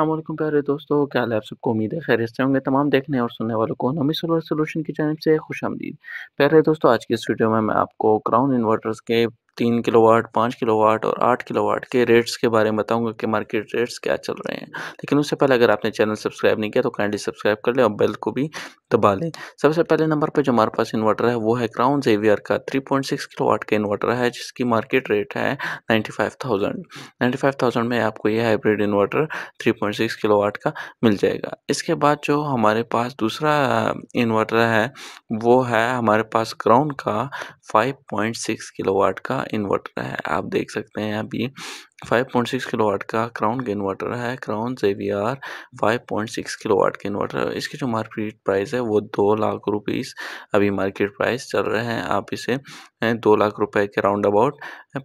अल्लाम प्यारे दोस्तों क्या हाल है आप सबको उम्मीद है खैर से होंगे तमाम देखने और सुनने वालों को नमी सोलर सोल्यूशन की जानब से खुश आमदीद प्यारे दोस्तों आज की इस वीडियो में मैं आपको क्राउन इन्वर्टर्स के तीन किलो वाट पाँच किलो वाट और आठ किलो वाट के रेट्स के बारे में बताऊंगा कि मार्केट रेट्स क्या चल रहे हैं लेकिन उससे पहले अगर आपने चैनल सब्सक्राइब नहीं किया तो काइंडली सब्सक्राइब कर लें और बेल को भी दबा लें सबसे पहले नंबर पर जो हमारे पास इन्वर्टर है वो है क्राउन जेवियर का three point six kilo watt का इन्वर्टर है जिसकी मार्केट रेट है ninety five thousand ninety five thousand में आपको ये hybrid inverter three point six kilo watt का मिल जाएगा इसके बाद जो हमारे पास दूसरा इन्वर्टर है वो है हमारे पास क्राउन का 5.6 किलोवाट का इन्वर्टर है आप देख सकते हैं अभी 5.6 किलोवाट का क्राउन गेन वाटर है क्राउन जेवीआर 5.6 किलोवाट का इन्वर्टर है इसकी जो मार्केट प्राइस है वो दो लाख रुपीस अभी मार्केट प्राइस चल रहे हैं आप इसे दो लाख रुपए के राउंड अबाउट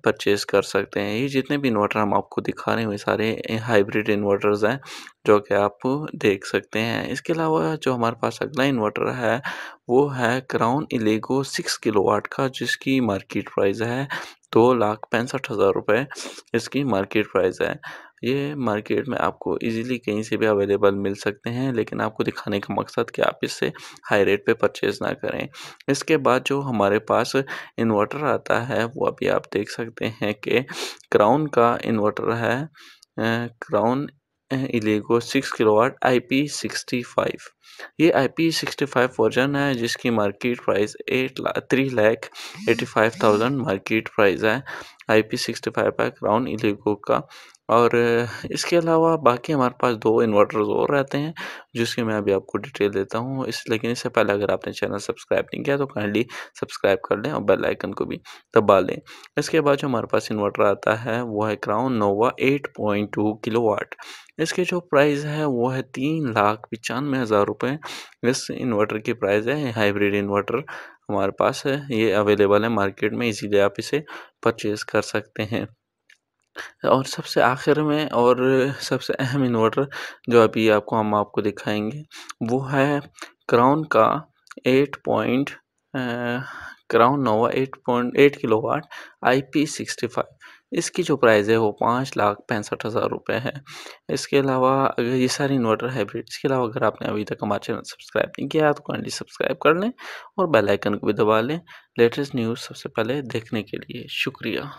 परचेज़ कर सकते हैं ये जितने भी इन्वर्टर हम आपको दिखा रहे हैं सारे हाइब्रिड इन्वर्टर्स हैं जो कि आप देख सकते हैं इसके अलावा जो हमारे पास अगला इन्वर्टर है वो है क्राउन इलेगो सिक्स किलोवाट का जिसकी मार्केट प्राइस है दो लाख पैंसठ हज़ार रुपये इसकी मार्केट प्राइस है ये मार्केट में आपको इजीली कहीं से भी अवेलेबल मिल सकते हैं लेकिन आपको दिखाने का मकसद कि आप इससे हाई रेट पे परचेज़ ना करें इसके बाद जो हमारे पास इन्वर्टर आता है वो अभी आप देख सकते हैं कि क्राउन का इन्वर्टर है क्राउन इलेगो six kilo watt I P sixty five ये I P sixty five version है जिसकी मार्केट प्राइस एट ला three lakh eighty five thousand market price है आई पी सिक्सटी फाइव का क्राउन इलेगो का और इसके अलावा बाकी हमारे पास दो इन्वर्टर्स और रहते हैं जिसकी मैं अभी आपको डिटेल देता हूँ इस लेकिन इससे पहले अगर आपने चैनल सब्सक्राइब नहीं किया तो काइंडली सब्सक्राइब कर लें और बेल आइकन को भी दबा लें इसके बाद जो हमारे पास इन्वर्टर आता है वो है Crown Nova eight point two kilo watt इसके जो प्राइस है वो है तीन लाख पचानवे हज़ार रुपये इस इन्वर्टर की प्राइस है हाइब्रिड इन्वर्टर हमारे पास है ये अवेलेबल है मार्केट में इजीली आप इसे परचेज़ कर सकते हैं और सबसे आखिर में और सबसे अहम इन्वर्टर जो अभी आपको हम आपको दिखाएंगे वो है क्राउन का eight point Crown Nova eight point eight kilo watt I P sixty five इसकी जो प्राइस है वो पाँच लाख पैंसठ हज़ार रुपये है इसके अलावा अगर ये सारे इन्वर्टर हाइब्रिड इसके अलावा अगर आपने अभी तक हमारे चैनल सब्सक्राइब नहीं किया तो काइंडली सब्सक्राइब कर लें और बेल आइकन को भी दबा लें लेटेस्ट न्यूज़ सबसे पहले देखने के लिए शुक्रिया